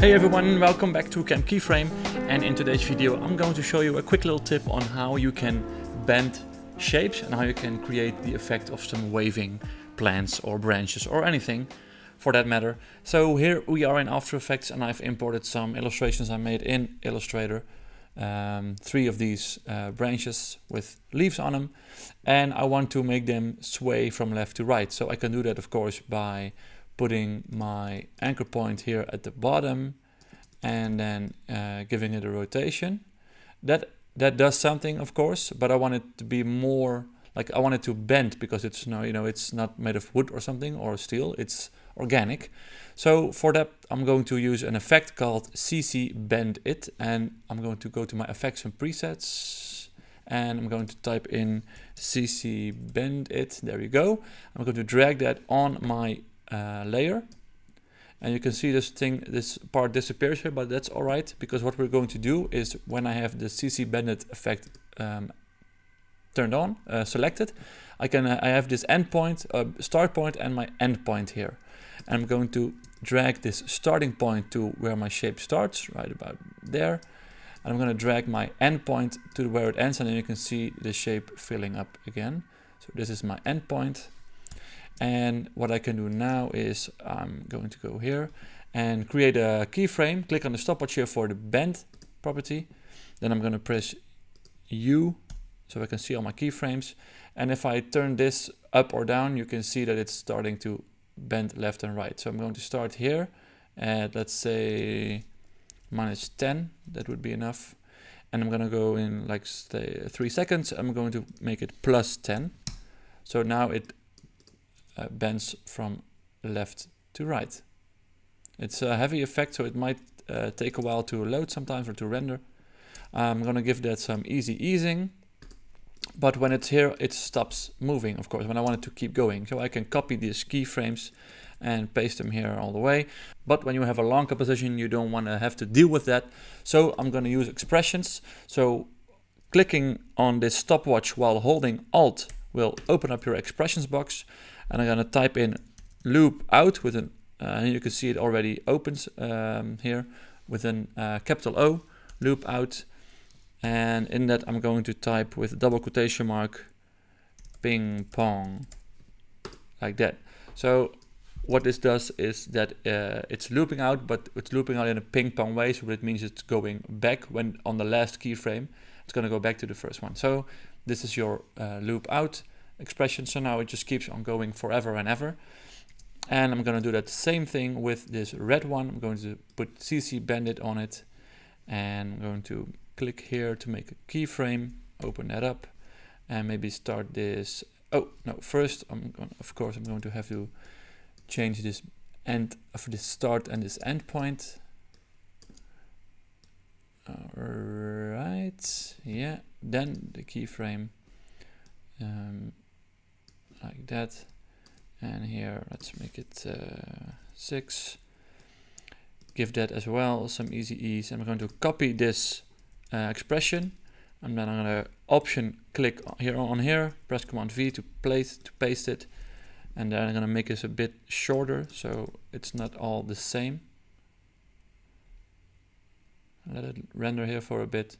Hey everyone, welcome back to Camp Keyframe and in today's video I'm going to show you a quick little tip on how you can bend shapes and how you can create the effect of some waving plants or branches or anything for that matter. So here we are in After Effects and I've imported some illustrations I made in Illustrator. Um, three of these uh, branches with leaves on them and I want to make them sway from left to right. So I can do that of course by putting my anchor point here at the bottom and then uh, giving it a rotation. That that does something, of course, but I want it to be more like I want it to bend because it's no, you know, it's not made of wood or something or steel. It's organic. So for that, I'm going to use an effect called CC Bend It, and I'm going to go to my effects and presets, and I'm going to type in CC Bend It. There you go. I'm going to drag that on my uh, layer. And you can see this thing, this part disappears here, but that's all right, because what we're going to do is when I have the CC bandit effect um, turned on, uh, selected, I can uh, I have this endpoint, uh, start point and my end point here. And I'm going to drag this starting point to where my shape starts, right about there. And I'm going to drag my end point to where it ends, and then you can see the shape filling up again. So this is my end point. And what I can do now is I'm going to go here and create a keyframe, click on the stopwatch here for the bend property. Then I'm going to press U so I can see all my keyframes. And if I turn this up or down, you can see that it's starting to bend left and right. So I'm going to start here at let's say minus 10, that would be enough. And I'm going to go in like say three seconds, I'm going to make it plus 10. So now it uh, bends from left to right. It's a heavy effect, so it might uh, take a while to load sometimes or to render. I'm gonna give that some easy easing, but when it's here, it stops moving, of course, when I want it to keep going. So I can copy these keyframes and paste them here all the way. But when you have a long composition, you don't wanna have to deal with that. So I'm gonna use expressions. So clicking on this stopwatch while holding Alt will open up your expressions box and I'm gonna type in loop out with an, uh, and you can see it already opens um, here with an uh, capital O, loop out. And in that I'm going to type with double quotation mark, ping pong, like that. So what this does is that uh, it's looping out, but it's looping out in a ping pong way. So it means it's going back when on the last keyframe, it's going to go back to the first one. So this is your uh, loop out expression. So now it just keeps on going forever and ever. And I'm going to do that same thing with this red one. I'm going to put CC Bandit on it. And I'm going to click here to make a keyframe, open that up, and maybe start this. Oh, no, first, I'm going, of course, I'm going to have to change this end of this start and this end point. All right, yeah, then the keyframe. Um, that. And here, let's make it uh, 6. Give that as well some easy ease. I'm going to copy this uh, expression. And then I'm going to option click here on here, press Command V to place to paste it. And then I'm going to make this a bit shorter so it's not all the same. Let it render here for a bit.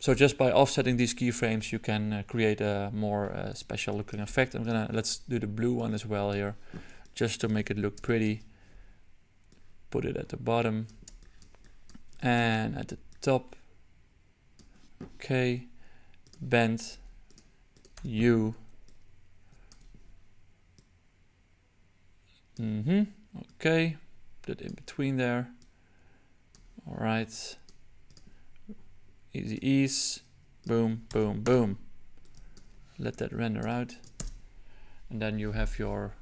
So just by offsetting these keyframes, you can uh, create a more uh, special looking effect. I'm gonna, let's do the blue one as well here, just to make it look pretty. Put it at the bottom and at the top. Okay, bend U. Mm-hmm, okay, put it in between there. All right easy ease, boom, boom, boom. Let that render out. And then you have your,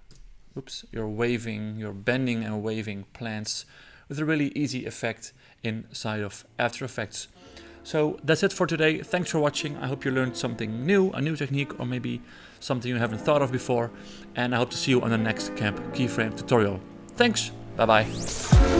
oops, your waving, your bending and waving plants with a really easy effect inside of After Effects. So that's it for today. Thanks for watching. I hope you learned something new, a new technique, or maybe something you haven't thought of before. And I hope to see you on the next Camp Keyframe tutorial. Thanks. Bye-bye.